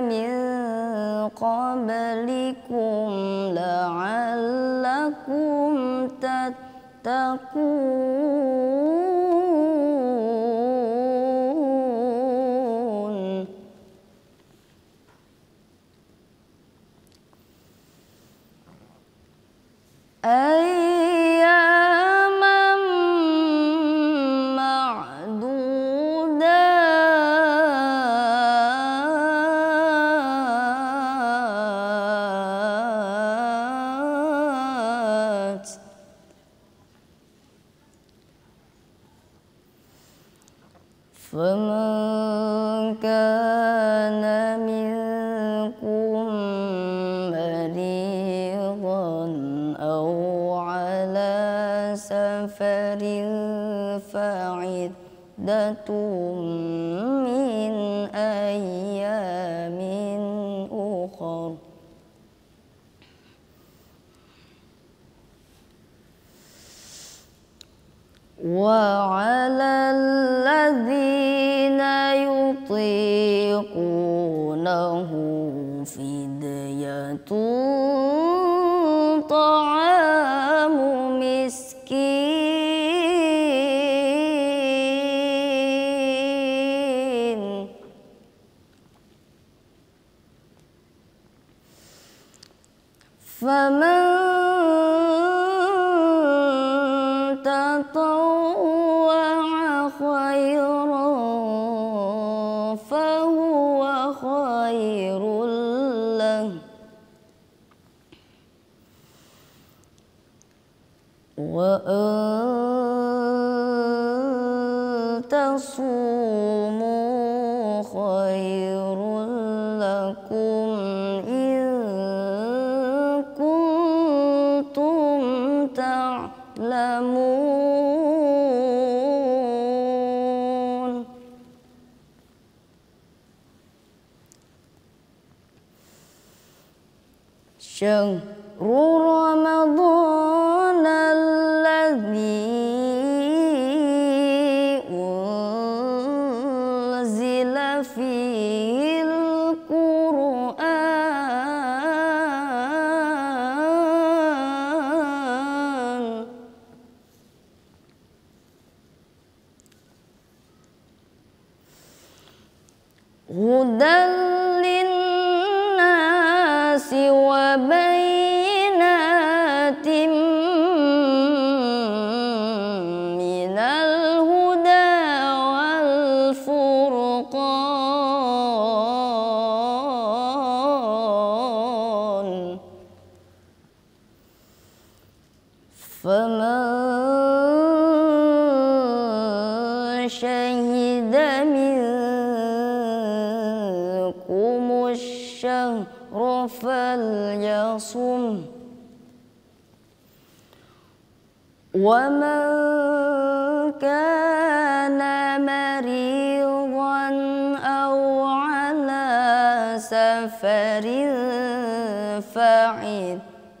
من قبلكم لعلكم تتقون من أيام أخر وعلى الذين يطيقونه فدية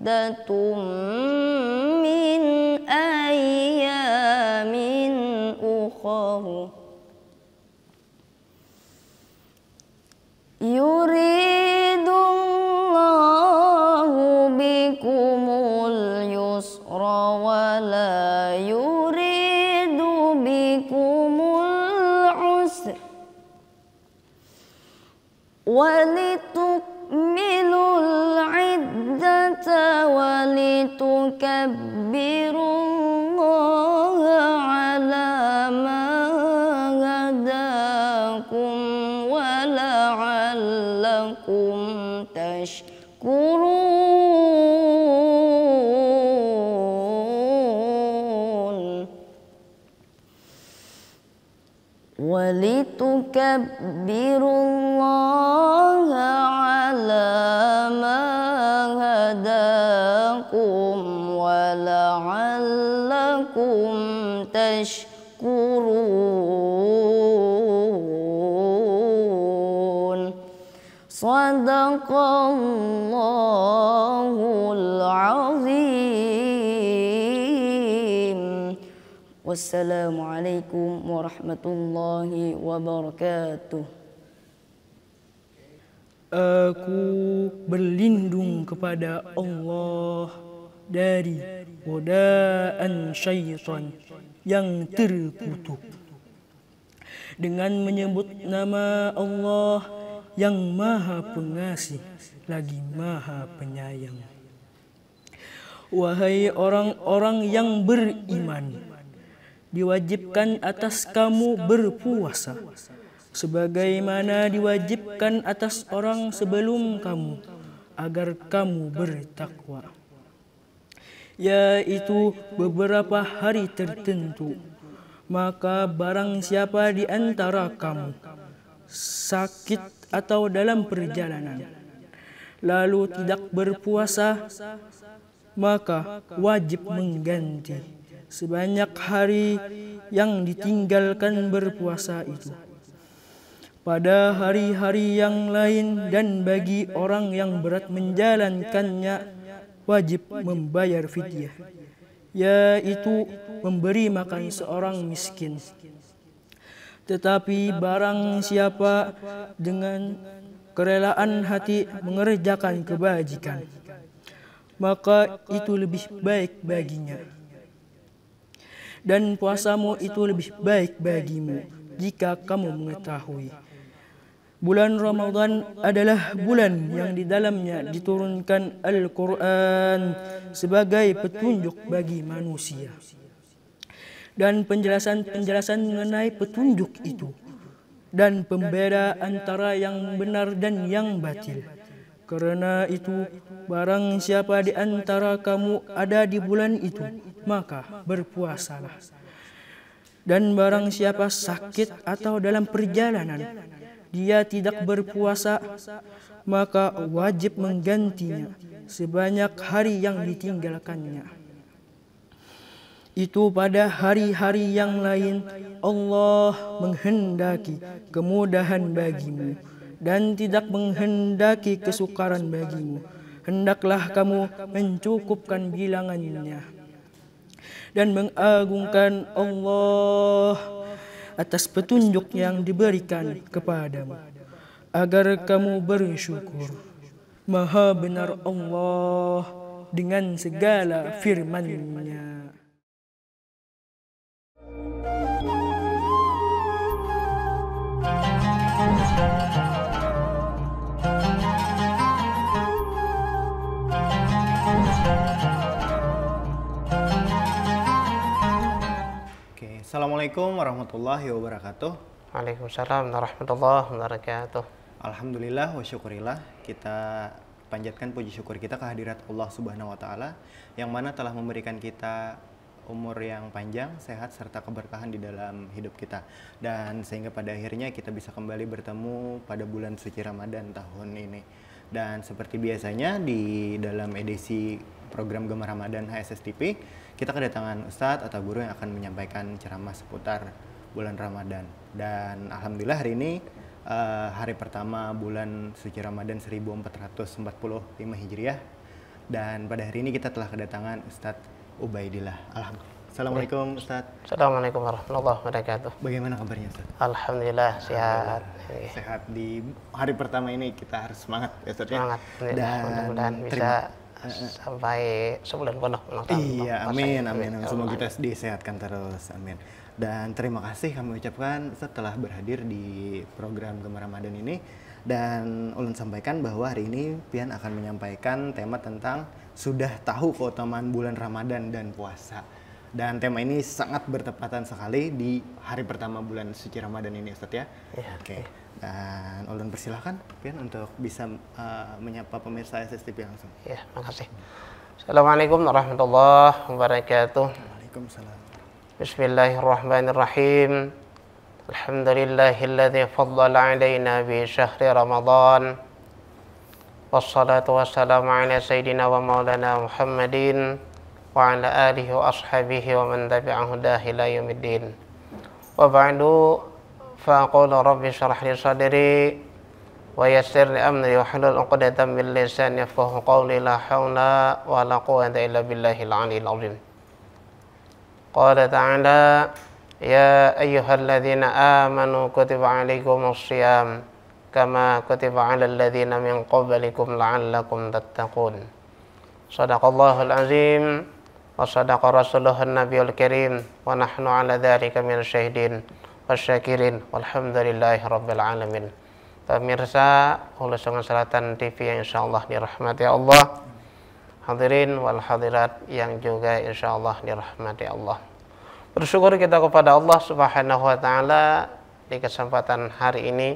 من أيام أخر يريد الله بكم اليسر ولا يريد بكم العسر ولت يكبر الله Wassalamualaikum warahmatullahi wabarakatuh. Aku berlindung kepada Allah dari godaan syaitan yang terkutuk. Dengan menyebut nama Allah yang maha pengasih lagi maha penyayang. Wahai orang-orang yang beriman, diwajibkan atas kamu berpuasa sebagaimana diwajibkan atas orang sebelum kamu agar kamu bertakwa yaitu beberapa hari tertentu maka barang siapa di antara kamu sakit atau dalam perjalanan lalu tidak berpuasa maka wajib mengganti sebanyak hari yang ditinggalkan berpuasa itu. Pada hari-hari yang lain dan bagi orang yang berat menjalankannya wajib membayar fidyah, yaitu memberi makan seorang miskin. Tetapi barang siapa dengan kerelaan hati mengerjakan kebajikan, maka itu lebih baik baginya dan puasamu itu lebih baik bagimu jika kamu mengetahui. Bulan Ramadhan adalah bulan yang di dalamnya diturunkan Al-Quran sebagai petunjuk bagi manusia. Dan penjelasan-penjelasan mengenai petunjuk itu dan pembeda antara yang benar dan yang batil. Karena itu, barang siapa di antara kamu ada di bulan itu, maka berpuasalah. Dan barang siapa sakit atau dalam perjalanan, dia tidak berpuasa, maka wajib menggantinya sebanyak hari yang ditinggalkannya. Itu pada hari-hari yang lain Allah menghendaki kemudahan bagimu dan tidak menghendaki kesukaran bagimu. Hendaklah kamu mencukupkan bilangannya dan mengagungkan Allah atas petunjuk yang diberikan kepadamu, agar kamu bersyukur. Maha benar Allah dengan segala firman-Nya. Assalamualaikum warahmatullahi wabarakatuh. Waalaikumsalam warahmatullahi wabarakatuh. Alhamdulillah wa syukurillah kita panjatkan puji syukur kita kehadirat Allah Subhanahu wa taala yang mana telah memberikan kita umur yang panjang, sehat serta keberkahan di dalam hidup kita. Dan sehingga pada akhirnya kita bisa kembali bertemu pada bulan suci Ramadan tahun ini. Dan seperti biasanya di dalam edisi program Gemar Ramadan HSSTP kita kedatangan ustadz atau guru yang akan menyampaikan ceramah seputar bulan Ramadan. Dan alhamdulillah hari ini uh, hari pertama bulan suci Ramadan 1445 Hijriah dan pada hari ini kita telah kedatangan Ustadz Ubaidillah. Alhamdulillah. Assalamualaikum Ustaz. Assalamualaikum warahmatullahi wabarakatuh. Bagaimana kabarnya Ustaz? Alhamdulillah sehat. sehat di hari pertama ini kita harus semangat ya Ustaz ya. Semangat. Dan mudah-mudahan bisa sampai sebulan penuh ulang tahun. Iya, amin, ya. amin, iya, amin. Semoga kita disehatkan terus, amin. Dan terima kasih kami ucapkan setelah berhadir di program Gemar Ramadan ini. Dan ulun sampaikan bahwa hari ini Pian akan menyampaikan tema tentang sudah tahu keutamaan bulan Ramadan dan puasa. Dan tema ini sangat bertepatan sekali di hari pertama bulan suci Ramadan ini Ustadz ya. Iya. Oke. Okay. Dan Olden persilahkan Pian untuk bisa uh, menyapa pemirsa SSTV langsung. Ya, makasih. Assalamualaikum warahmatullahi wabarakatuh. Waalaikumsalam. Bismillahirrahmanirrahim. Alhamdulillahilladzi faddala alaina bi syahri Ramadan. Wassalatu wassalamu ala sayyidina wa maulana Muhammadin wa ala alihi wa ashabihi wa man tabi'ahu dahila yaumiddin. Wa ba'du فأقول ربي اشرح لي صدري ويسر لي أمري وحلل عقدة من لساني يفقه قولي لا حول ولا قوة إلا بالله العلي العظيم قال تعالى يا أيها الذين آمنوا كتب عليكم الصيام كما كتب على الذين من قبلكم لعلكم تتقون صدق الله العظيم وصدق رسوله النبي الكريم ونحن على ذلك من الشهدين. wasyakirin walhamdulillahi rabbil alamin pemirsa Hulu Sungai Selatan TV yang insya Allah dirahmati Allah hadirin wal hadirat yang juga insya Allah dirahmati Allah bersyukur kita kepada Allah subhanahu wa ta'ala di kesempatan hari ini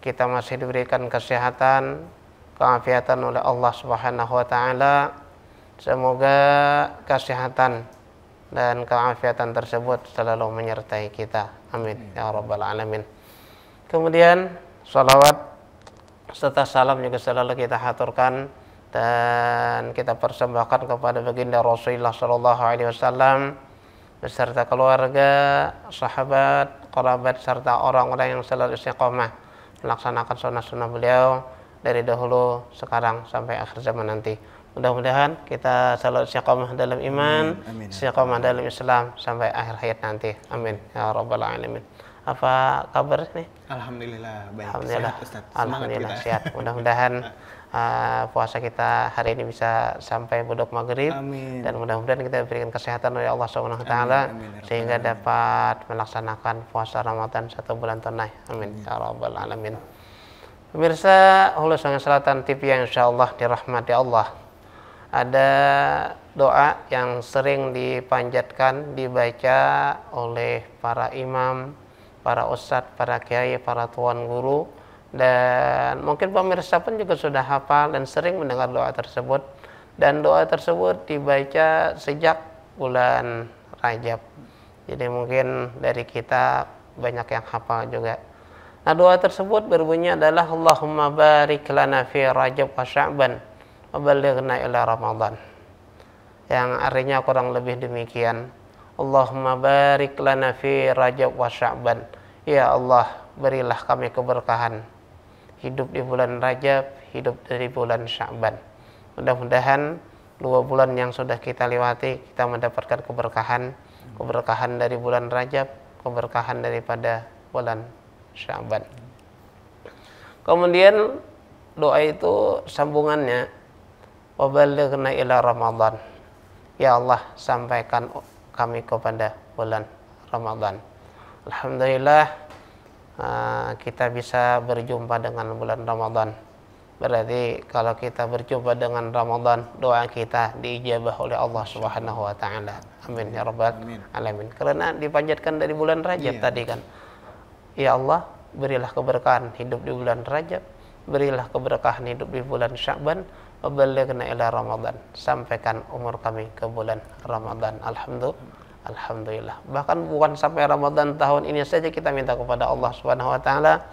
kita masih diberikan kesehatan keafiatan oleh Allah subhanahu wa ta'ala semoga kesehatan dan keafiatan tersebut selalu menyertai kita. Amin ya rabbal alamin. Kemudian salawat serta salam juga selalu kita haturkan dan kita persembahkan kepada baginda Rasulullah Shallallahu Alaihi Wasallam beserta keluarga, sahabat, kerabat serta orang-orang yang selalu istiqomah melaksanakan sunnah-sunnah beliau dari dahulu, sekarang sampai akhir zaman nanti. Mudah-mudahan kita selalu istiqomah dalam iman, istiqomah dalam Islam sampai akhir hayat nanti. Amin. Ya rabbal alamin. Apa kabar nih? Alhamdulillah baik. Alhamdulillah. Sehat, Ustaz. Alhamdulillah kita. sehat. Mudah-mudahan uh, puasa kita hari ini bisa sampai budok maghrib amin. dan mudah-mudahan kita diberikan kesehatan oleh Allah Subhanahu wa taala ya sehingga dapat melaksanakan puasa Ramadan satu bulan tunai. Amin. Ya rabbal alamin. Pemirsa Hulu Sungai Selatan TV yang insya Allah dirahmati Allah ada doa yang sering dipanjatkan, dibaca oleh para imam, para ustadz, para kiai, para tuan guru, dan mungkin pemirsa pun juga sudah hafal dan sering mendengar doa tersebut. Dan doa tersebut dibaca sejak bulan Rajab. Jadi mungkin dari kita banyak yang hafal juga. Nah doa tersebut berbunyi adalah Allahumma barik lana fi Rajab wa Sya'ban Wabalighna ila Ramadhan yang artinya kurang lebih demikian Allahumma barik lana fi Rajab wa Sya'ban Ya Allah berilah kami keberkahan hidup di bulan Rajab hidup dari bulan Sya'ban mudah-mudahan dua bulan yang sudah kita lewati kita mendapatkan keberkahan keberkahan dari bulan Rajab keberkahan daripada bulan Sya'ban kemudian doa itu sambungannya Wabalighna ila Ramadan. Ya Allah, sampaikan kami kepada bulan Ramadan. Alhamdulillah eh, kita bisa berjumpa dengan bulan Ramadan. Berarti kalau kita berjumpa dengan Ramadan, doa kita diijabah oleh Allah Subhanahu wa taala. Amin ya rabbal alamin. Karena dipanjatkan dari bulan Rajab iya. tadi kan. Ya Allah, berilah keberkahan hidup di bulan Rajab berilah keberkahan hidup di bulan Sya'ban wabalighna ila Ramadan sampaikan umur kami ke bulan Ramadan alhamdulillah alhamdulillah bahkan bukan sampai Ramadan tahun ini saja kita minta kepada Allah Subhanahu wa taala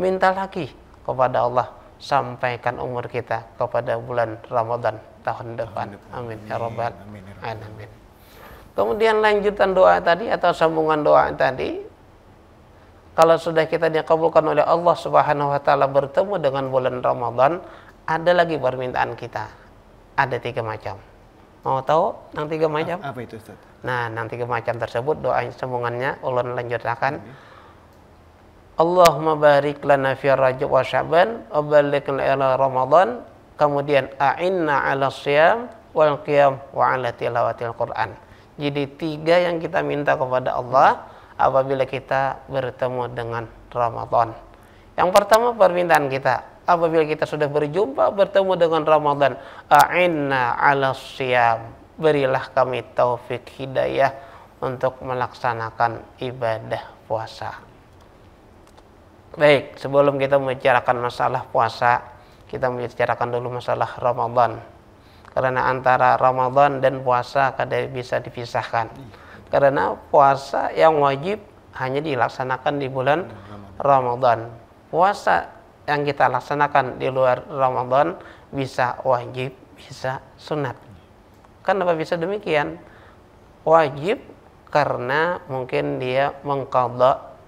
minta lagi kepada Allah sampaikan umur kita kepada bulan Ramadan tahun depan amin ya rabbal ya alamin kemudian lanjutan doa tadi atau sambungan doa tadi kalau sudah kita dikabulkan oleh Allah Subhanahu wa taala bertemu dengan bulan Ramadan, ada lagi permintaan kita. Ada tiga macam. Mau tahu yang tiga macam? Apa itu Ustaz? Nah, yang tiga macam tersebut doa sambungannya ulun lanjutkan. Allahumma barik lana fi Rajab wa Sya'ban wa barik lana Ramadan kemudian a'inna ala siyam wal qiyam wa ala tilawatil Qur'an. Jadi tiga yang kita minta kepada Allah apabila kita bertemu dengan Ramadan. Yang pertama permintaan kita apabila kita sudah berjumpa bertemu dengan Ramadan, a'inna 'ala siyam. Berilah kami taufik hidayah untuk melaksanakan ibadah puasa. Baik, sebelum kita membicarakan masalah puasa, kita membicarakan dulu masalah Ramadan. Karena antara Ramadan dan puasa kadang bisa dipisahkan. Karena puasa yang wajib hanya dilaksanakan di bulan Ramadan. Puasa yang kita laksanakan di luar Ramadan bisa wajib, bisa sunat. Kenapa bisa demikian? Wajib karena mungkin dia mengkodok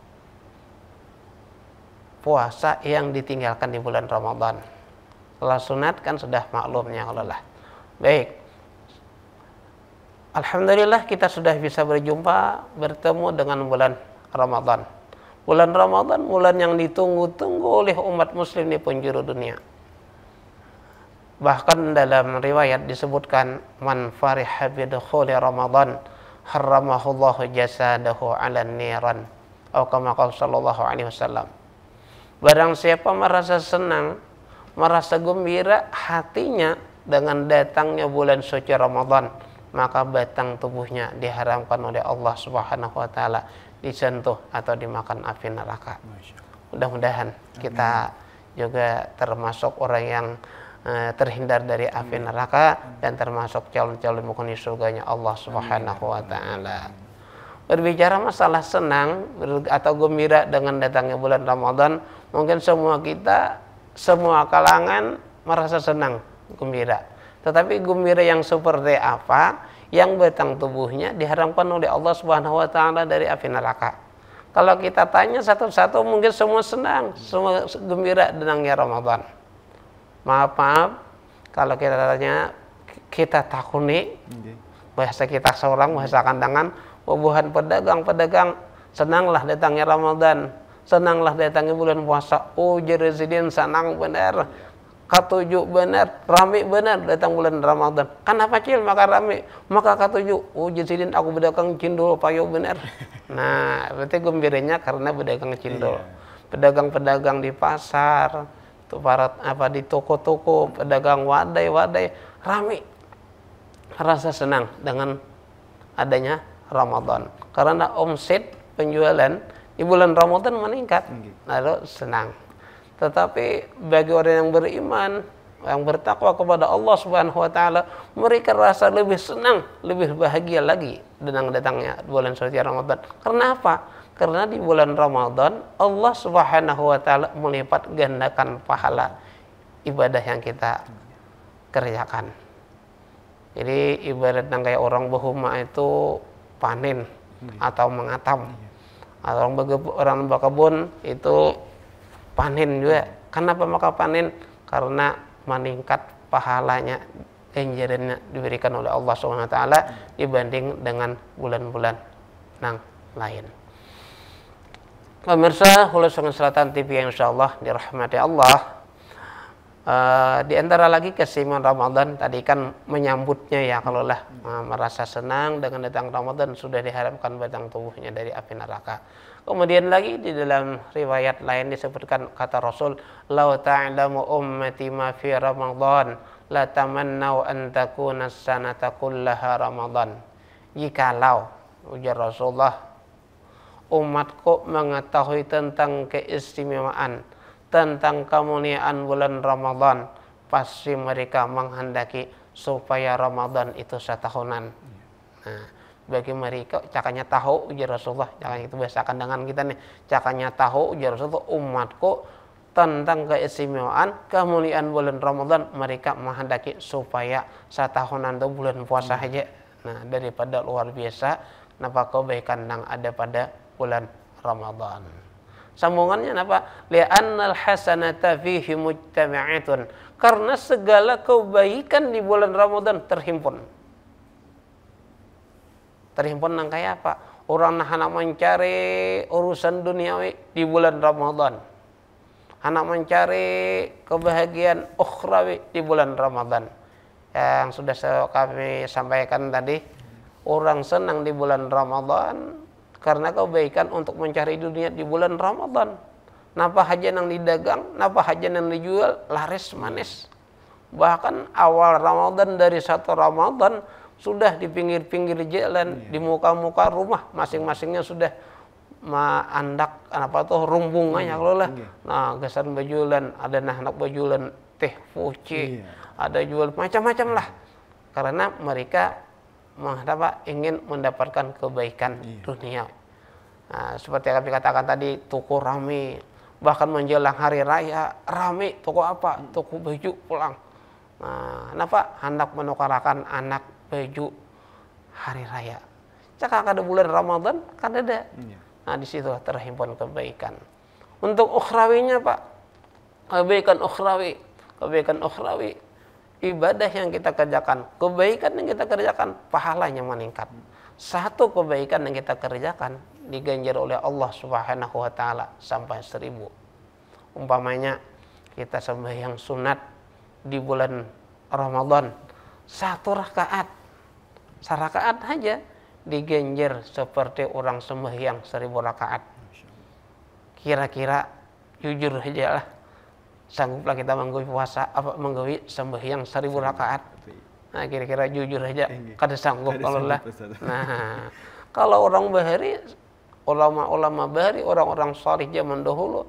puasa yang ditinggalkan di bulan Ramadan. Kalau sunat kan sudah maklumnya Allah. Baik, Alhamdulillah kita sudah bisa berjumpa bertemu dengan bulan Ramadan. Bulan Ramadan bulan yang ditunggu-tunggu oleh umat muslim di penjuru dunia. Bahkan dalam riwayat disebutkan man fariha bidkhuli Ramadan haramahullahu jasadahu 'ala niran. Atau kama sallallahu alaihi wasallam. Barang siapa merasa senang, merasa gembira hatinya dengan datangnya bulan suci Ramadan, maka batang tubuhnya diharamkan oleh Allah Subhanahu wa taala disentuh atau dimakan api neraka. Mudah-mudahan kita juga termasuk orang yang eh, terhindar dari api neraka dan termasuk calon-calon penghuni surganya Allah Subhanahu wa taala. Berbicara masalah senang atau gembira dengan datangnya bulan Ramadan, mungkin semua kita semua kalangan merasa senang, gembira tetapi gembira yang seperti apa? Yang batang tubuhnya diharamkan oleh Allah Subhanahu wa taala dari api neraka. Kalau kita tanya satu-satu mungkin semua senang, semua gembira ya Ramadan. Maaf, maaf. Kalau kita tanya kita takuni bahasa kita seorang bahasa kandangan bubuhan pedagang-pedagang senanglah datangnya Ramadan senanglah datangnya bulan puasa oh, jadi senang benar katuju benar, rame benar datang bulan Ramadan. karena apa cil maka rame, maka katuju. Oh jadiin aku berdagang cindol payo benar. Nah, berarti gembiranya karena berdagang cindol. Iya. Pedagang-pedagang di pasar, tuh para apa di toko-toko, pedagang wadai-wadai rame. Rasa senang dengan adanya Ramadan. Karena omset penjualan di bulan Ramadan meningkat. Lalu senang. Tetapi bagi orang yang beriman, yang bertakwa kepada Allah Subhanahu wa taala, mereka rasa lebih senang, lebih bahagia lagi dengan datangnya bulan suci Ramadan. Kenapa? Karena di bulan Ramadan Allah Subhanahu wa taala melipat gandakan pahala ibadah yang kita kerjakan. Jadi yang kayak orang berhuma itu panen hmm. atau mengatam. Atau orang berkebun itu hmm panen juga kenapa maka panen karena meningkat pahalanya ganjarannya diberikan oleh Allah Subhanahu Taala dibanding dengan bulan-bulan yang lain. Pemirsa Hulu Sungai Selatan TV yang insya Allah dirahmati Allah. Uh, di antara lagi kesimpulan Ramadan tadi kan menyambutnya ya kalau lah uh, merasa senang dengan datang Ramadan sudah diharapkan batang tubuhnya dari api neraka. Kemudian lagi di dalam riwayat lain disebutkan kata Rasul, "Lau ta'lamu ummati ma fi Ramadan, la tamannau an takuna sanata kullaha Ramadan." Jikalau ujar Rasulullah, umatku mengetahui tentang keistimewaan, tentang kemuliaan bulan Ramadan, pasti mereka menghendaki supaya Ramadan itu setahunan. Nah, bagi mereka cakanya tahu ujar Rasulullah jangan itu biasakan dengan kita nih cakanya tahu ujar Rasulullah umatku tentang keistimewaan kemuliaan bulan Ramadan mereka menghendaki supaya setahunan itu bulan puasa hmm. aja nah daripada luar biasa napa kebaikan yang ada pada bulan Ramadan sambungannya apa li'annal hasanata fihi mujtama'atun karena segala kebaikan di bulan Ramadan terhimpun terhimpun nang kaya apa orang nah anak mencari urusan duniawi di bulan Ramadan anak mencari kebahagiaan ukhrawi di bulan Ramadan yang sudah kami sampaikan tadi orang senang di bulan Ramadan karena kebaikan untuk mencari dunia di bulan Ramadan napa haja yang didagang napa haja yang dijual laris manis bahkan awal Ramadan dari satu Ramadan sudah di pinggir-pinggir jalan, iya. di muka-muka rumah masing-masingnya sudah mandak apa tuh iya. kalau lah. Iya. Nah, gesan bajulan, ada nah anak bajulan teh fuci, iya. ada jual macam-macam lah. Karena mereka mengapa ingin mendapatkan kebaikan iya. dunia. Nah, seperti yang kami katakan tadi, toko rame, bahkan menjelang hari raya rame toko apa? Hmm. Toko baju pulang. Nah, kenapa hendak menukarakan anak baju hari raya. Cakap ada bulan Ramadan, kada ada. Iya. Nah, di situ terhimpun kebaikan. Untuk ukhrawinya, Pak. Kebaikan ukhrawi, kebaikan ukhrawi ibadah yang kita kerjakan, kebaikan yang kita kerjakan, pahalanya meningkat. Satu kebaikan yang kita kerjakan diganjar oleh Allah Subhanahu wa taala sampai seribu. Umpamanya kita sembahyang sunat di bulan Ramadan satu rakaat serakaat saja digenjer seperti orang sembahyang seribu rakaat. Kira-kira jujur saja lah, sangguplah kita menggawi puasa apa menggawi sembahyang seribu rakaat. Nah kira-kira jujur saja, kada sanggup kalau lah. Nah kalau orang bahari, ulama-ulama bahari, orang-orang salih zaman dahulu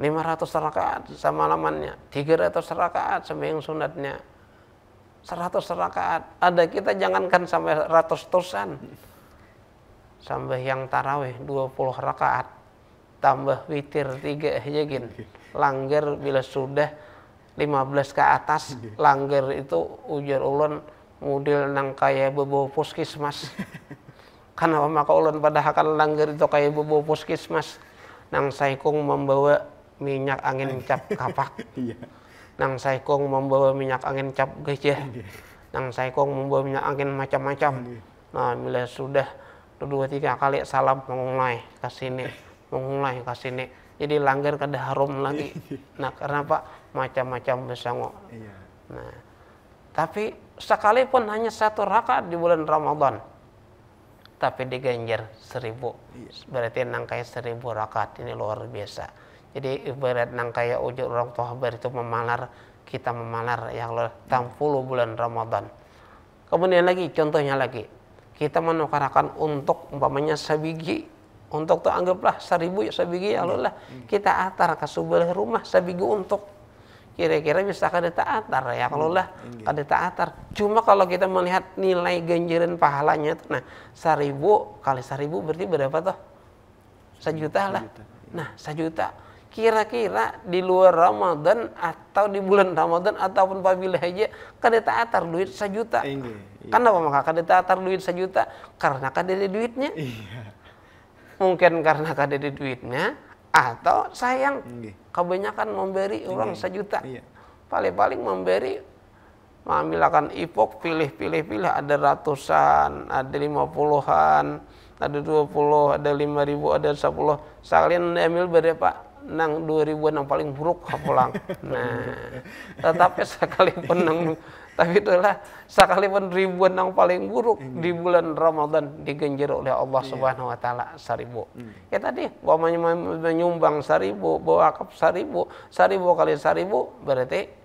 500 rakaat sama lamannya, 300 rakaat sembahyang sunatnya, seratus rakaat. Ada kita jangankan sampai ratus tusan. Sampai yang tarawih puluh rakaat. Tambah witir tiga aja ya langger Langgar bila sudah lima belas ke atas, langgar itu ujar ulun mudil nang kaya bebo puskesmas. Karena maka ulun pada akan langgar itu kaya bebo puskesmas. Nang saikung membawa minyak angin cap kapak. Iya. Nang Saikong membawa minyak angin cap ya, iya. Nang Saikong membawa minyak angin macam-macam. Iya. Nah, bila sudah dua tiga kali salam mengulai ke sini, mengulai ke sini. Jadi langgar kada harum lagi. Nah, karena Pak macam-macam bisa iya. Nah, tapi sekalipun hanya satu rakaat di bulan Ramadan, tapi diganjar seribu. Berarti nangkai seribu rakaat ini luar biasa jadi ibarat nang kaya ujuk orang tohber itu memalar kita memalar ya Allah tampulu bulan Ramadan kemudian lagi contohnya lagi kita menukarakan untuk umpamanya sebiji untuk tuh anggaplah seribu ya sebiji ya Allah lah hmm. kita atar ke sebelah rumah sebiji untuk kira-kira bisa kada atar ya kalau lah hmm, iya. kada atar cuma kalau kita melihat nilai ganjaran pahalanya tuh nah seribu kali seribu berarti berapa tuh sejuta lah iya. nah sejuta kira-kira di luar Ramadan atau di bulan Ramadan ataupun apabila haji kada taatar iya, iya. kan duit sejuta. karena iya. Kenapa maka kada taatar duit sejuta? Karena ada duitnya. Iya. Mungkin karena kan ada duitnya atau sayang iya. kebanyakan memberi orang sejuta. Paling-paling memberi mengambilkan ipok pilih-pilih-pilih ada ratusan, ada lima puluhan, ada dua puluh, ada lima ribu, ada sepuluh. Sekalian ambil berapa? nang dua ribuan yang paling buruk kapulang. Nah, tetapi sekalipun nang tapi itulah sekalipun ribuan yang paling buruk hmm. di bulan Ramadan digenjir oleh Allah yeah. Subhanahu wa taala seribu. Hmm. Ya tadi bahwa menyumbang seribu, bawa akap seribu, seribu kali seribu berarti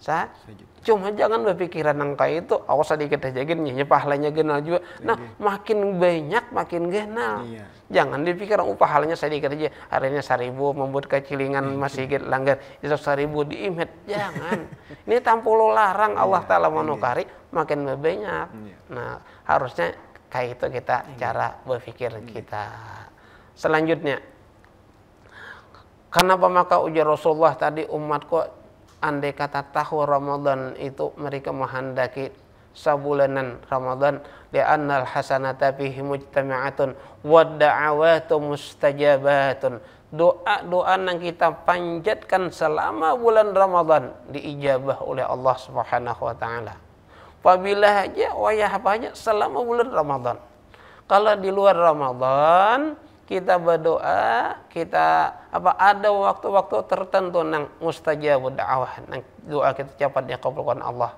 Sa? Cuma jangan berpikiran angka itu, awas sedikit aja gini, pahalanya genal juga. Iya, nah, makin banyak makin genal. Iya. Jangan dipikir oh, uh, pahalanya sedikit aja. ini seribu membuat kecilingan iya. masih gitu langgar, itu seribu diimet. Jangan. Ini lo larang iya, Allah Taala menukari makin banyak. Nah, harusnya kayak itu kita cara berpikir kita. Selanjutnya, kenapa maka ujar Rasulullah tadi umatku andai kata tahu Ramadan itu mereka menghendaki sabulanan Ramadan li'anna al-hasanata fihi mujtami'atun wa da'awatu mustajabatun doa-doa yang kita panjatkan selama bulan Ramadan diijabah oleh Allah Subhanahu wa taala. Apabila aja wayah banyak selama bulan Ramadan. Kalau di luar Ramadan kita berdoa, kita apa ada waktu-waktu tertentu nang mustajab da'wah nang doa kita cepat dikabulkan Allah.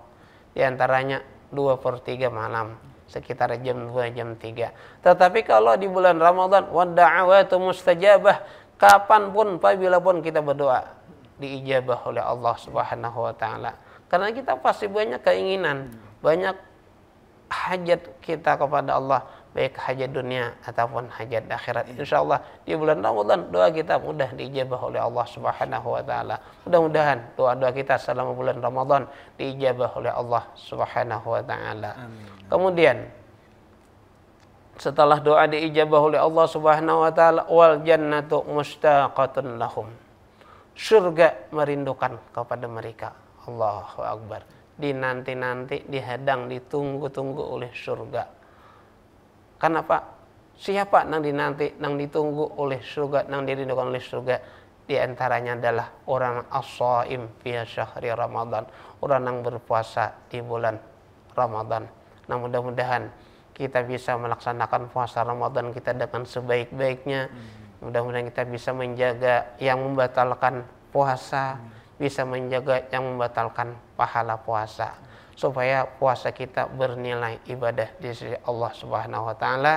Di antaranya 2 per tiga malam sekitar jam dua jam tiga Tetapi kalau di bulan Ramadan itu mustajabah kapanpun apabila pun kita berdoa diijabah oleh Allah Subhanahu wa taala. Karena kita pasti banyak keinginan, banyak hajat kita kepada Allah baik hajat dunia ataupun hajat akhirat. insyaallah di bulan Ramadan doa kita mudah diijabah oleh Allah Subhanahu wa taala. Mudah-mudahan doa-doa kita selama bulan Ramadan diijabah oleh Allah Subhanahu wa taala. Kemudian setelah doa diijabah oleh Allah Subhanahu wa taala wal jannatu mustaqatun lahum. Surga merindukan kepada mereka. Allahu akbar dinanti-nanti, dihadang, ditunggu-tunggu oleh surga. Karena apa? Siapa yang dinanti, yang ditunggu oleh surga, yang dirindukan oleh surga? Di antaranya adalah orang as-saim fi syahri Ramadan, orang yang berpuasa di bulan Ramadan. Nah, mudah-mudahan kita bisa melaksanakan puasa Ramadan kita dengan sebaik-baiknya. Hmm. Mudah-mudahan kita bisa menjaga yang membatalkan puasa, hmm. bisa menjaga yang membatalkan pahala puasa supaya puasa kita bernilai ibadah di sisi Allah Subhanahu wa taala.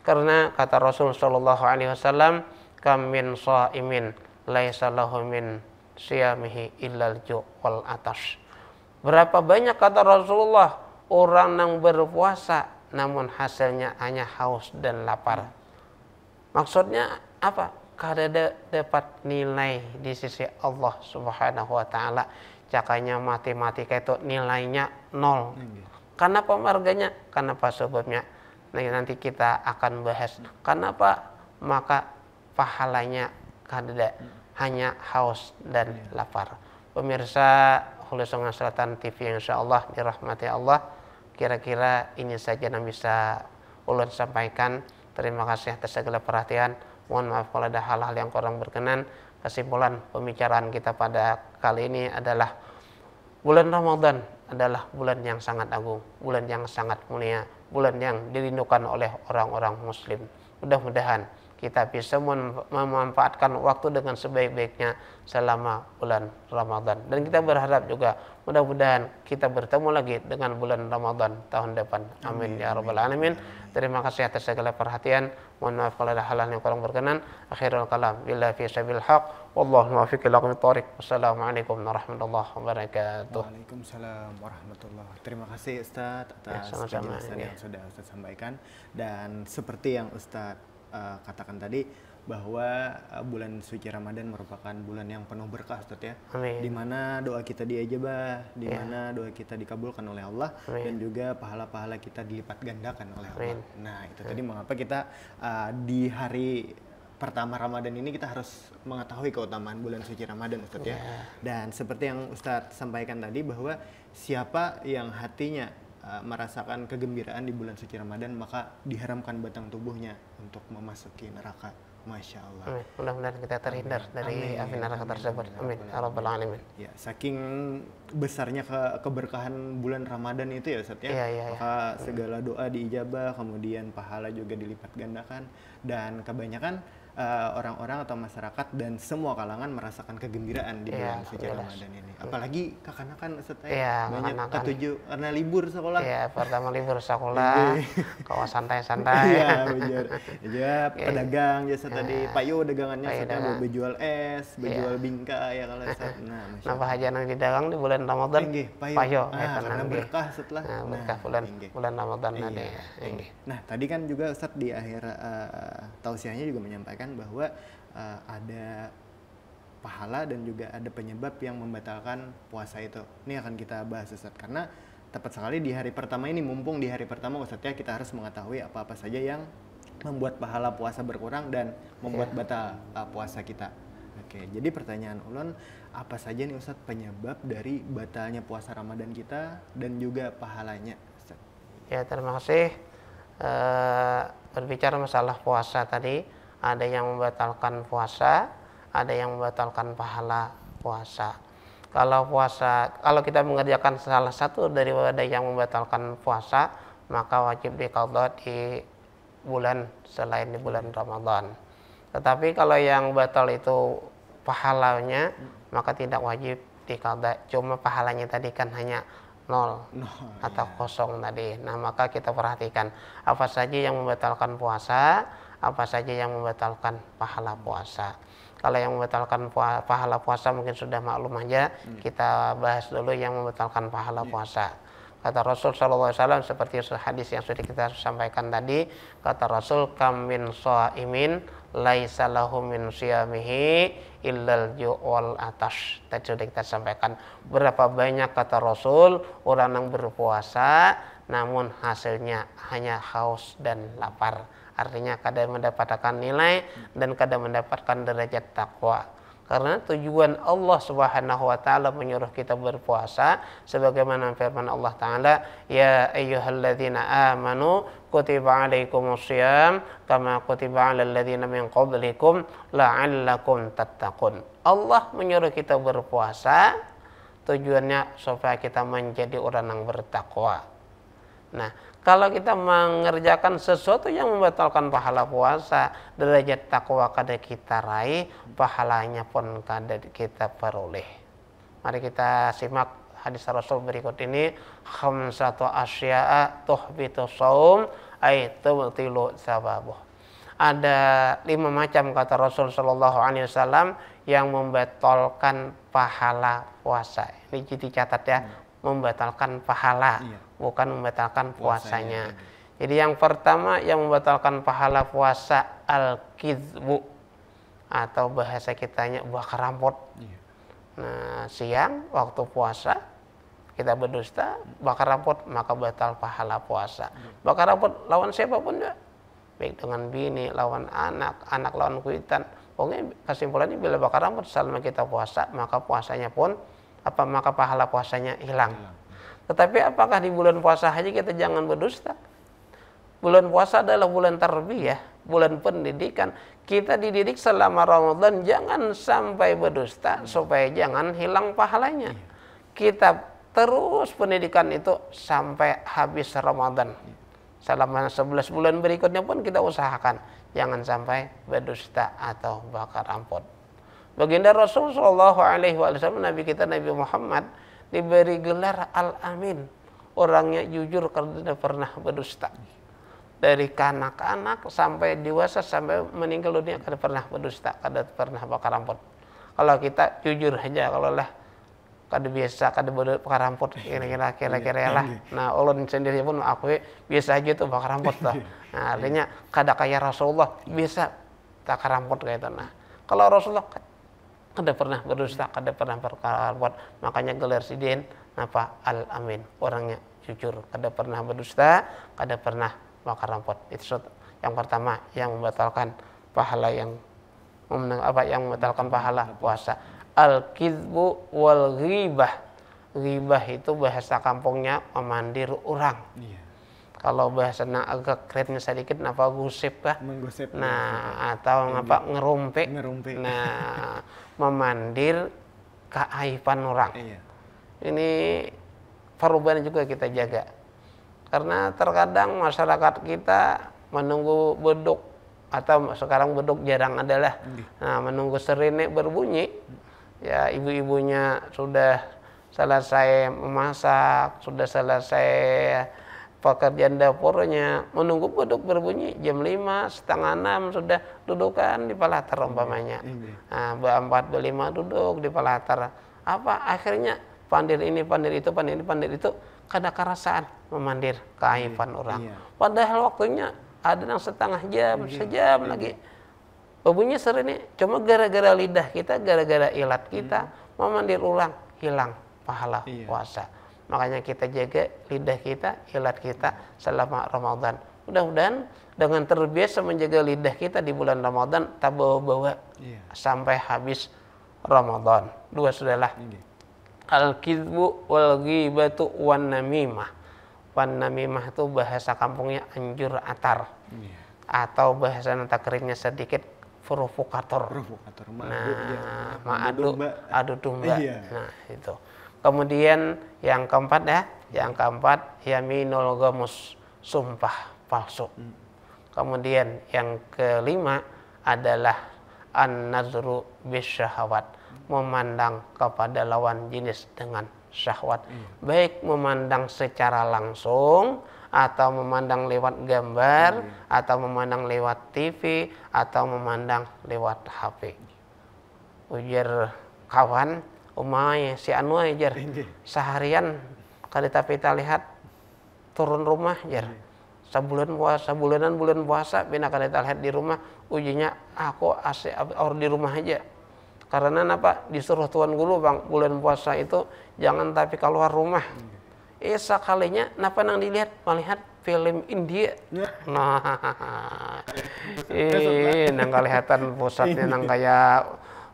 Karena kata Rasul sallallahu alaihi wasallam, "Kam min shaimin laisa lahu min siyamihi illal ju' wal atas." Berapa banyak kata Rasulullah orang yang berpuasa namun hasilnya hanya haus dan lapar. Maksudnya apa? Kada dapat nilai di sisi Allah Subhanahu wa taala cakanya matematika itu nilainya nol. Hmm. Iya. Kenapa marganya? Kenapa sebabnya? Nah, nanti kita akan bahas. Hmm. Kenapa? Maka pahalanya kada hanya haus dan iya. lapar. Pemirsa Hulu Sungai Selatan TV yang insya Allah dirahmati Allah. Kira-kira ini saja yang bisa ulun sampaikan. Terima kasih atas segala perhatian. Mohon maaf kalau ada hal-hal yang kurang berkenan. Kesimpulan pembicaraan kita pada kali ini adalah bulan Ramadan adalah bulan yang sangat agung, bulan yang sangat mulia, bulan yang dirindukan oleh orang-orang muslim. Mudah-mudahan kita bisa memanfaatkan waktu dengan sebaik-baiknya selama bulan Ramadan. Dan kita berharap juga mudah-mudahan kita bertemu lagi dengan bulan Ramadan tahun depan. Amin, amin. ya rabbal alamin. Terima kasih atas segala perhatian. Mohon maaf kalau ada hal hal yang kurang berkenan. Akhirul kalam. Bila fi sabil haq. Wallahu muwaffiq ila tariq. Wassalamualaikum warahmatullahi wabarakatuh. Waalaikumsalam warahmatullahi. Terima kasih Ustaz ya, atas ya, penjelasan ya. yang iya. sudah Ustaz sampaikan dan seperti yang Ustaz uh, katakan tadi bahwa uh, bulan suci Ramadan merupakan bulan yang penuh berkah Ustaz ya. Di mana doa kita diajabah, di iya. mana yeah. doa kita dikabulkan oleh Allah Amin. dan juga pahala-pahala kita dilipat gandakan oleh Allah. Nah, itu Amin. Iya. tadi mengapa kita uh, di hari pertama Ramadan ini kita harus mengetahui keutamaan bulan suci Ramadan Ustaz ya. Iya. Dan seperti yang Ustaz sampaikan tadi bahwa siapa yang hatinya Eh, merasakan kegembiraan di bulan suci Ramadan maka diharamkan batang tubuhnya untuk memasuki neraka. Masya Allah. Hmm, mudah-mudahan kita terhindar Amin. dari api neraka tersebut. Amin. Amin. Ya Amin. Ya, saking besarnya ke keberkahan bulan Ramadan itu ya Ustaz ya. ya, ya. Maka ya. segala doa diijabah, kemudian pahala juga dilipat gandakan dan kebanyakan Eh, orang-orang uh, atau masyarakat dan semua kalangan merasakan kegembiraan di iya, bulan yeah, suci Ramadan ini. Apalagi kakak kan setelah yeah, banyak kakan ketujuh karena libur sekolah. Iya, yeah, pertama libur sekolah, iya. kalau santai-santai. Iya, benar. Ya, pedagang jasa yeah. tadi Pak Yo dagangannya sudah mau berjual es, berjual yeah. bingka ya kalau saat. Nah, nah bahagian di dagang di bulan Ramadan. Inggih, Pak Yo. Ah, ya, karena berkah setelah nah, nah berkah bulan bulan Ramadan ada. Ya, nah, tadi kan juga Ustaz di akhir uh, tausiahnya juga menyampaikan mengatakan bahwa uh, ada pahala dan juga ada penyebab yang membatalkan puasa itu. Ini akan kita bahas Ustaz karena tepat sekali di hari pertama ini mumpung di hari pertama Ustaz ya kita harus mengetahui apa-apa saja yang membuat pahala puasa berkurang dan membuat ya. batal uh, puasa kita. Oke, jadi pertanyaan ulun apa saja nih Ustaz penyebab dari batalnya puasa Ramadan kita dan juga pahalanya Ustaz? Ya, terima kasih. Uh, berbicara masalah puasa tadi, ada yang membatalkan puasa, ada yang membatalkan pahala puasa. Kalau puasa, kalau kita mengerjakan salah satu dari wadah yang membatalkan puasa, maka wajib dikaldo di bulan selain di bulan Ramadan. Tetapi kalau yang batal itu pahalanya, maka tidak wajib dikaldo. Cuma pahalanya tadi kan hanya nol atau iya. kosong tadi. Nah maka kita perhatikan apa saja yang membatalkan puasa, apa saja yang membatalkan pahala puasa. Kalau yang membatalkan pahala puasa mungkin sudah maklum aja, hmm. kita bahas dulu yang membatalkan pahala iya. puasa. Kata Rasul SAW seperti hadis yang sudah kita sampaikan tadi, kata Rasul kamin so'imin laisa lahu min siyamihi illal ju'wal atas. Tadi sudah kita sampaikan berapa banyak kata Rasul orang yang berpuasa namun hasilnya hanya haus dan lapar. Artinya kada mendapatkan nilai dan kada mendapatkan derajat takwa. Karena tujuan Allah Subhanahu wa taala menyuruh kita berpuasa sebagaimana firman Allah taala, "Ya ayyuhalladzina amanu kutiba alaikumus kama kutiba alal ladzina min qablikum la'allakum tattaqun." Allah menyuruh kita berpuasa tujuannya supaya kita menjadi orang yang bertakwa. Nah, kalau kita mengerjakan sesuatu yang membatalkan pahala puasa, derajat takwa kada kita raih, pahalanya pun kada kita peroleh. Mari kita simak hadis Rasul berikut ini. Khamsatu asya'a tuhbitu saum aitu tilu sababu Ada lima macam kata Rasul Shallallahu Alaihi Wasallam yang membatalkan pahala puasa. Ini dicatat ya, membatalkan pahala, iya. bukan membatalkan puasanya. puasanya. Iya. Jadi yang pertama yang membatalkan pahala puasa al-kidbu atau bahasa kitanya buah kerampot. Iya. Nah, siang waktu puasa kita berdusta, bakar rampot maka batal pahala puasa. Iya. Bakar rampot lawan siapapun ya, baik dengan bini, lawan anak, anak lawan kuitan. Pokoknya kesimpulannya bila bakar rampot selama kita puasa maka puasanya pun apa maka pahala puasanya hilang. Tetapi apakah di bulan puasa haji kita jangan berdusta? Bulan puasa adalah bulan tarbiyah, bulan pendidikan. Kita dididik selama Ramadan jangan sampai berdusta supaya jangan hilang pahalanya. Iya. Kita terus pendidikan itu sampai habis Ramadan. Iya. Selama 11 bulan berikutnya pun kita usahakan jangan sampai berdusta atau bakar ampun. Baginda Rasul Shallallahu Alaihi Wasallam Nabi kita Nabi Muhammad diberi gelar Al Amin orangnya jujur karena tidak pernah berdusta dari kanak-kanak sampai dewasa sampai meninggal dunia kada pernah berdusta kada pernah bakar rambut kalau kita jujur aja kalau lah kada biasa kada bakar rambut kira-kira kira-kira lah nah allah sendiri pun aku biasa aja tuh bakar rambut lah nah artinya kada kaya Rasulullah biasa tak rampok kayak itu nah kalau Rasulullah kada pernah berdusta, kada pernah berkelakuan. Makanya gelar sidin apa al amin orangnya jujur, kada pernah berdusta, kada pernah berkelakuan. Itu yang pertama yang membatalkan pahala yang apa yang membatalkan pahala puasa. Al kitbu wal ribah, ribah itu bahasa kampungnya memandir orang. Iya kalau bahasa nak agak kerennya sedikit apa gusip kah menggusip nah atau iya. ngapa ngerumpi ngerumpi nah memandir keaiban orang iya. ini perubahan juga kita jaga karena terkadang masyarakat kita menunggu beduk atau sekarang beduk jarang adalah iya. nah menunggu serine berbunyi ya ibu-ibunya sudah selesai memasak sudah selesai pekerjaan dapurnya menunggu beduk berbunyi jam lima setengah enam sudah dudukan di palatar umpamanya iya, iya. nah, berempat berlima duduk di palatar apa akhirnya pandir ini pandir itu pandir ini pandir itu kada kerasaan memandir keaifan iya, orang padahal waktunya ada yang setengah jam sejam lagi berbunyi sering ini cuma gara-gara lidah kita gara-gara ilat kita memandir ulang hilang pahala puasa Makanya kita jaga lidah kita, ilat kita selama Ramadan. Mudah-mudahan dengan terbiasa menjaga lidah kita di bulan Ramadan, tak bawa-bawa yeah. sampai habis Ramadan. Dua sudahlah. Yeah. Al-kidbu wal ghibatu wan namimah. Wan namimah itu bahasa kampungnya anjur atar. Yeah. Atau bahasa nanti keringnya sedikit provokator. Provokator. Nah, maadu, adu domba. Adu domba. Iya. Nah, itu Kemudian yang keempat ya, yang keempat yaminul gomus, sumpah palsu. Kemudian yang kelima adalah an-nazru bisyahwat, memandang kepada lawan jenis dengan syahwat. Hmm. Baik memandang secara langsung atau memandang lewat gambar hmm. atau memandang lewat TV atau memandang lewat HP. Ujar kawan umai si anu aja iya. seharian kali tapi kita lihat turun rumah aja iya. sebulan puasa sebulanan bulan puasa bina kali kita lihat di rumah ujinya aku ah, asik or di rumah aja karena apa disuruh tuan guru bang bulan puasa itu jangan tapi keluar rumah iya. eh sekalinya napa nang dilihat melihat film India nah ini nang kelihatan pusatnya nang kayak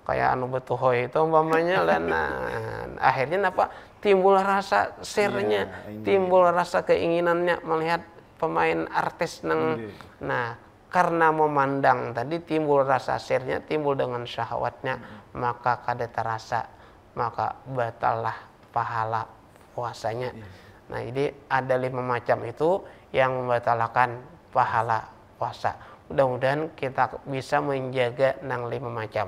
kayak anu betuhoy itu umpamanya lenan nah, akhirnya apa timbul rasa sernya yeah, timbul rasa keinginannya melihat pemain artis neng iya. nah karena memandang tadi timbul rasa sernya timbul dengan syahwatnya mm. maka kada terasa maka batallah pahala puasanya yeah. nah jadi ada lima macam itu yang membatalkan pahala puasa mudah-mudahan kita bisa menjaga nang lima macam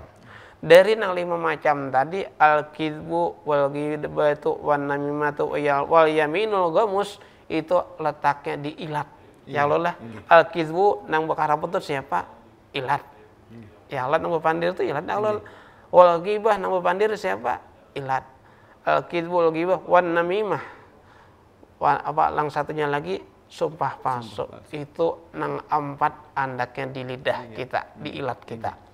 dari yang lima macam tadi al kidbu wal ghibatu wan namimatu ya, wal yaminul gomus itu letaknya di ilat iya, ya allah lah iya. al kidbu nang bakar itu siapa iya. ya ilat ya allah nang bapandir itu ilat ya lo wal ghibah nang bapandir siapa ilat al kidbu wal ghibah wan namimah wan, apa lang satunya lagi sumpah palsu itu nang empat andaknya di lidah kita di ilat kita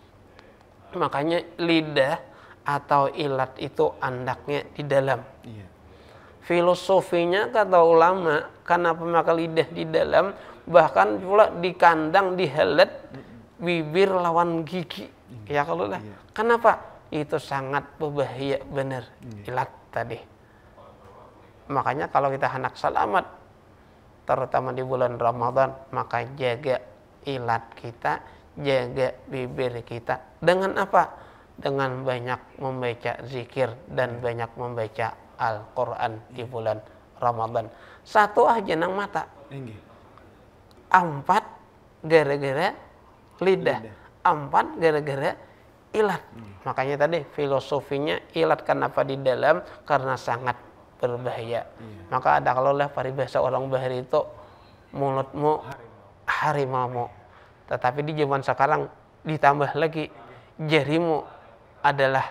Makanya lidah atau ilat itu andaknya di dalam. Iya. Filosofinya kata ulama, karena pemakai lidah di dalam, bahkan pula di kandang dihelet bibir lawan gigi. Iya. Ya kalau lah. Iya. Kenapa? Itu sangat berbahaya benar iya. ilat tadi. Makanya kalau kita anak selamat, terutama di bulan Ramadan, maka jaga ilat kita jaga bibir kita dengan apa? Dengan banyak membaca zikir dan ya. banyak membaca Al-Qur'an di bulan Ramadan. Satu aja nang mata. Empat gara-gara lidah. Empat gara-gara ilat. Hmm. Makanya tadi filosofinya ilat kenapa di dalam karena sangat berbahaya. Iya. Maka ada kalau lah paribasa orang bahari itu mulutmu harimau. Tetapi di zaman sekarang ditambah lagi jarimu adalah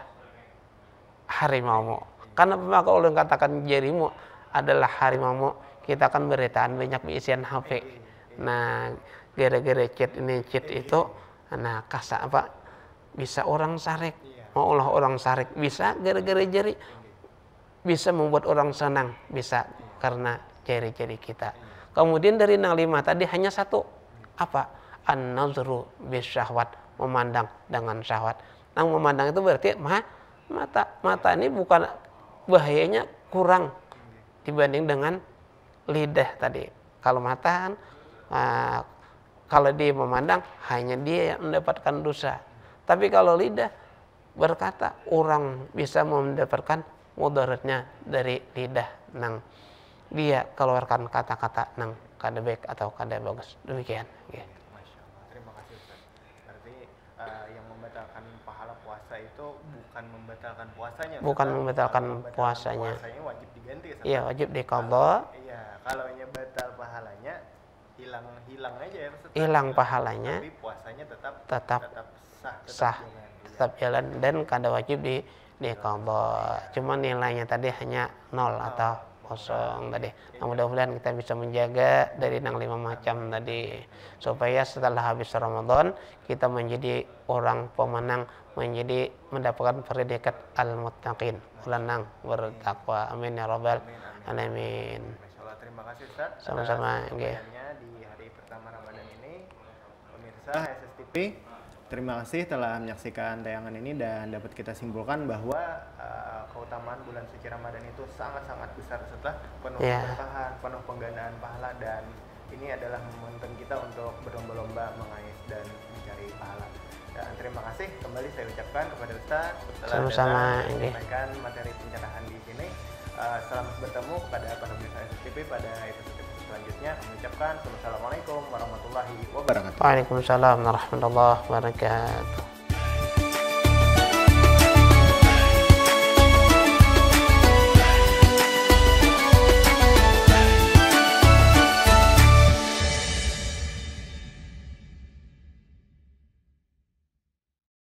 harimaumu. Karena maka Allah katakan jarimu adalah harimaumu, kita akan beritaan banyak isian HP. Nah, gara-gara chat ini chat itu, nah kasa apa bisa orang sarik, mau Allah orang sarik bisa gara-gara jari bisa membuat orang senang bisa karena jari-jari kita. Kemudian dari nang lima tadi hanya satu apa? an-nazru bisyahwat, memandang dengan syahwat. Nah, memandang itu berarti mah mata. Mata ini bukan bahayanya kurang dibanding dengan lidah tadi. Kalau mata kan uh, kalau dia memandang hanya dia yang mendapatkan dosa. Tapi kalau lidah berkata orang bisa mendapatkan mudaratnya dari lidah nang dia keluarkan kata-kata nang kada baik atau kada bagus demikian. Okay. puasa itu bukan membatalkan puasanya. Bukan membatalkan, membatalkan puasanya. Puasanya wajib diganti. Iya wajib dikabul. Iya kalau nya batal pahalanya hilang hilang aja ya. Hilang pahalanya. Tapi puasanya tetap tetap, tetap sah. Tetap sah. Jalan, iya. tetap ya. jalan dan kada wajib di kombo. Cuma nilainya tadi hanya nol oh. atau kosong tadi. Nah, iya. mudah-mudahan kita bisa menjaga dari nang lima macam tadi supaya setelah habis Ramadan kita menjadi orang pemenang menjadi mendapatkan predikat al-muttaqin, pelenang bertakwa. Amin ya rabbal alamin. terima kasih Ustaz. Sama-sama, nggih. di hari pertama Ramadan ini pemirsa SSTP Terima kasih telah menyaksikan tayangan ini dan dapat kita simpulkan bahwa uh, keutamaan bulan suci Ramadan itu sangat-sangat besar setelah penuh yeah. Ya. penuh penggandaan pahala dan ini adalah momentum kita untuk berlomba-lomba mengais dan mencari pahala. Dan ya, terima kasih kembali saya ucapkan kepada Ustaz setelah Sama-sama, menyampaikan materi pencerahan di sini. Uh, selamat bertemu kepada pemirsa SCTV pada episode selanjutnya. Kami ucapkan Assalamualaikum warahmatullahi wabarakatuh. Waalaikumsalam warahmatullahi wabarakatuh.